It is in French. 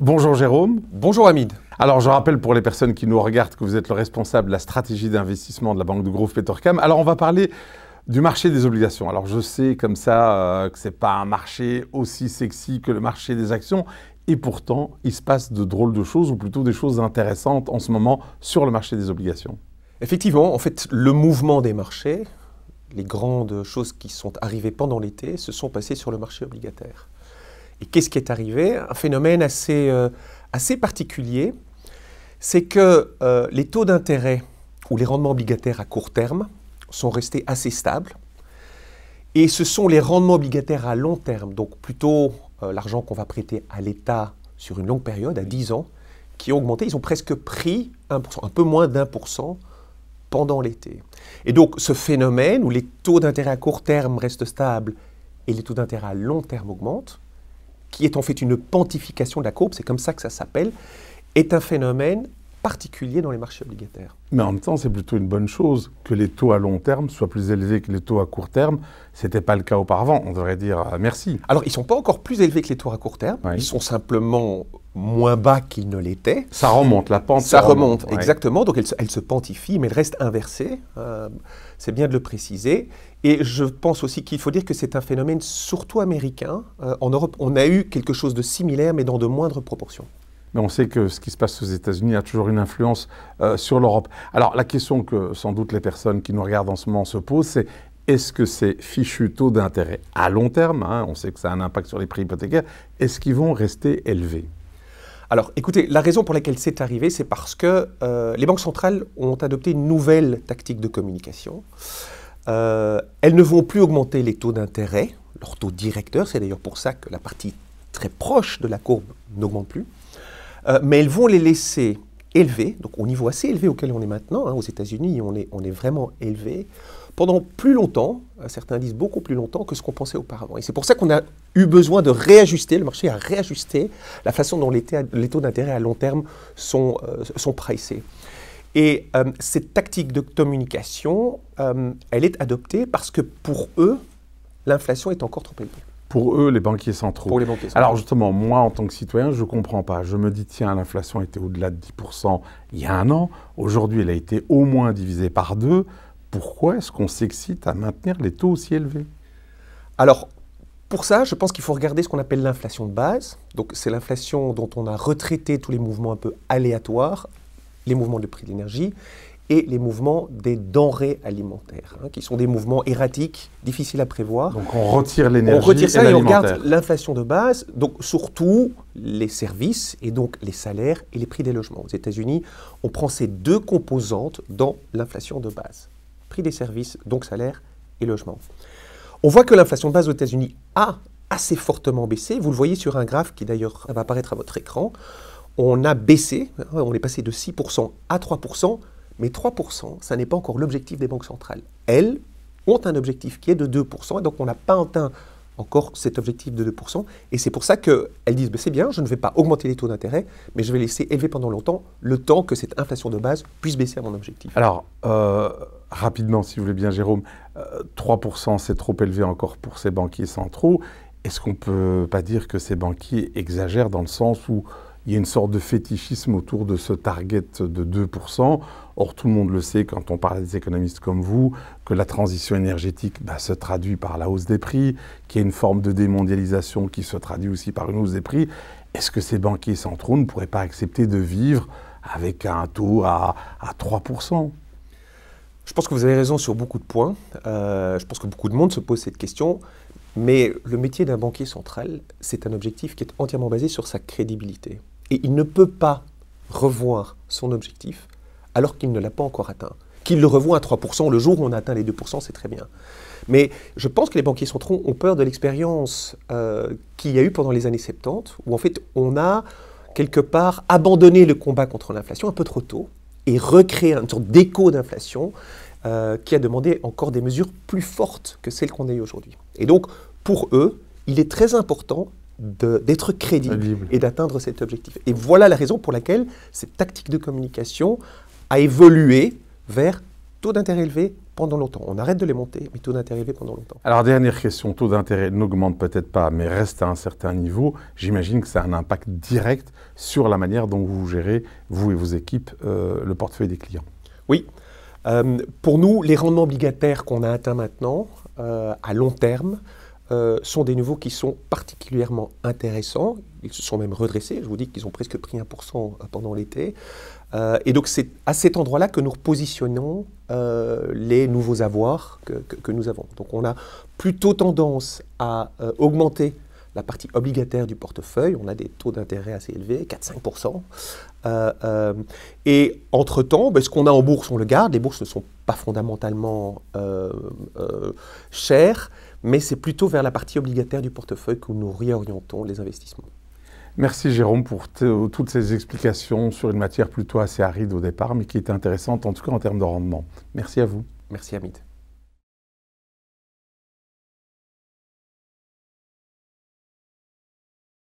Bonjour Jérôme. Bonjour Hamid. Alors je rappelle pour les personnes qui nous regardent que vous êtes le responsable de la stratégie d'investissement de la banque de groupe Petercam. Alors on va parler du marché des obligations. Alors je sais comme ça euh, que ce n'est pas un marché aussi sexy que le marché des actions. Et pourtant, il se passe de drôles de choses, ou plutôt des choses intéressantes en ce moment sur le marché des obligations. Effectivement, en fait, le mouvement des marchés, les grandes choses qui sont arrivées pendant l'été, se sont passées sur le marché obligataire. Et qu'est-ce qui est arrivé Un phénomène assez, euh, assez particulier, c'est que euh, les taux d'intérêt ou les rendements obligataires à court terme sont restés assez stables. Et ce sont les rendements obligataires à long terme, donc plutôt euh, l'argent qu'on va prêter à l'État sur une longue période, à 10 ans, qui ont augmenté. Ils ont presque pris 1%, un peu moins d'1% pendant l'été. Et donc ce phénomène où les taux d'intérêt à court terme restent stables et les taux d'intérêt à long terme augmentent, qui est en fait une pontification de la courbe, c'est comme ça que ça s'appelle, est un phénomène particulier dans les marchés obligataires. Mais en même temps, c'est plutôt une bonne chose que les taux à long terme soient plus élevés que les taux à court terme. Ce n'était pas le cas auparavant. On devrait dire euh, merci. Alors, ils ne sont pas encore plus élevés que les taux à court terme. Ils sont simplement moins bas qu'ils ne l'étaient. Ça remonte, la pente. Ça, remonte, exactement. Donc, elle, se, pantifie, mais elle reste inversée. Euh, c'est bien de le préciser. Et je pense aussi qu'il faut dire que c'est un phénomène surtout américain. Euh, en Europe, on a eu quelque chose de similaire, mais dans de moindres proportions. Mais on sait que ce qui se passe aux États-Unis a toujours une influence euh, sur l'Europe. Alors la question que sans doute les personnes qui nous regardent en ce moment se posent, c'est est-ce que ces fichus taux d'intérêt à long terme, hein, on sait que ça a un impact sur les prix hypothécaires, est-ce qu'ils vont rester élevés alors écoutez, la raison pour laquelle c'est arrivé, c'est parce que euh, les banques centrales ont adopté une nouvelle tactique de communication. Euh, elles ne vont plus augmenter les taux d'intérêt, leur taux directeur, c'est d'ailleurs pour ça que la partie très proche de la courbe n'augmente plus, euh, mais elles vont les laisser élevés, donc au niveau assez élevé auquel on est maintenant, hein, aux États-Unis, on est, on est vraiment élevé, pendant plus longtemps, euh, certains disent beaucoup plus longtemps que ce qu'on pensait auparavant. Et c'est pour ça qu'on a eu besoin de réajuster, le marché a réajuster la façon dont les, taux d'intérêt à long terme sont, sont pricés. Et euh, cette tactique de communication, euh, elle est adoptée parce que pour eux, l'inflation est encore trop élevée. Pour eux, les banquiers centraux. Pour les banquiers centraux. Alors justement, moi, en tant que citoyen, je ne comprends pas. Je me dis, tiens, l'inflation était au-delà de 10% il y a un an. Aujourd'hui, elle a été au moins divisée par deux. Pourquoi est-ce qu'on s'excite à maintenir les taux aussi élevés Alors, pour ça, je pense qu'il faut regarder ce qu'on appelle l'inflation de base. Donc, c'est l'inflation dont on a retraité tous les mouvements un peu aléatoires les mouvements de prix de l'énergie et les mouvements des denrées alimentaires, hein, qui sont des mouvements erratiques, difficiles à prévoir. Donc on retire l'énergie. On retire ça et, on regarde l'inflation de base, donc surtout les services et donc les salaires et les prix des logements. Aux États-Unis, on prend ces deux composantes dans l'inflation de base. Prix des services, donc salaire et logement. On voit que l'inflation de base aux États-Unis a assez fortement baissé. Vous le voyez sur un graphe qui d'ailleurs va apparaître à votre écran on a baissé, hein, on est passé de 6% à 3%, mais 3%, ça n'est pas encore l'objectif des banques centrales. Elles ont un objectif qui est de 2%, et donc on n'a pas atteint encore cet objectif de 2%, et c'est pour ça qu'elles disent, ben, c'est bien, je ne vais pas augmenter les taux d'intérêt, mais je vais laisser élever pendant longtemps le temps que cette inflation de base puisse baisser à mon objectif. Alors, euh, rapidement, si vous voulez bien, Jérôme, 3%, euh, c'est trop élevé encore pour ces banquiers centraux. Est-ce qu'on ne peut pas dire que ces banquiers exagèrent dans le sens où il y a une sorte de fétichisme autour de ce target de 2%. Or, tout le monde le sait quand on parle à des économistes comme vous, que la transition énergétique bah, se traduit par la hausse des prix, qu'il y a une forme de démondialisation qui se traduit aussi par une hausse des prix. Est-ce que ces banquiers centraux ne pourraient pas accepter de vivre avec un taux à, 3% je pense que vous avez raison sur beaucoup de points. Euh, je pense que beaucoup de monde se pose cette question. Mais le métier d'un banquier central, c'est un objectif qui est entièrement basé sur sa crédibilité et il ne peut pas revoir son objectif alors qu'il ne l'a pas encore atteint. Qu'il le revoie à 3%, le jour où on a atteint les 2%, c'est très bien. Mais je pense que les banquiers centraux ont peur de l'expérience euh, qu'il y a eu pendant les années 70, où en fait on a quelque part abandonné le combat contre l'inflation un peu trop tôt et recréé une sorte d'écho d'inflation euh, qui a demandé encore des mesures plus fortes que celles qu'on a eues aujourd'hui. Et donc, pour eux, il est très important d'être crédible et d'atteindre cet objectif. Et voilà la raison pour laquelle cette tactique de communication a évolué vers taux d'intérêt élevé pendant longtemps. On arrête de les monter, mais taux d'intérêt élevé pendant longtemps. Alors, dernière question, taux d'intérêt n'augmente peut-être pas, mais reste à un certain niveau. J'imagine que ça a un impact direct sur la manière dont vous gérez, vous et vos équipes, euh, le portefeuille des clients. Oui. Euh, pour nous, les rendements obligataires qu'on a atteints maintenant, euh, à long terme, euh, sont des nouveaux qui sont particulièrement intéressants. Ils se sont même redressés. Je vous dis qu'ils ont presque pris 1% euh, pendant l'été. Euh, et donc c'est à cet endroit-là que nous repositionnons les nouveaux avoirs que, que, nous avons. Donc on a plutôt tendance à augmenter la partie obligataire du portefeuille. On a des taux d'intérêt assez élevés, 4-5%. Euh, euh, et entre-temps, ben, ce qu'on a en bourse, on le garde. Les bourses ne sont pas fondamentalement euh, chères, mais c'est plutôt vers la partie obligataire du portefeuille que nous réorientons les investissements. Merci Jérôme pour toutes ces explications sur une matière plutôt assez aride au départ, mais qui est intéressante en tout cas en termes de rendement. Merci à vous. Merci Hamid.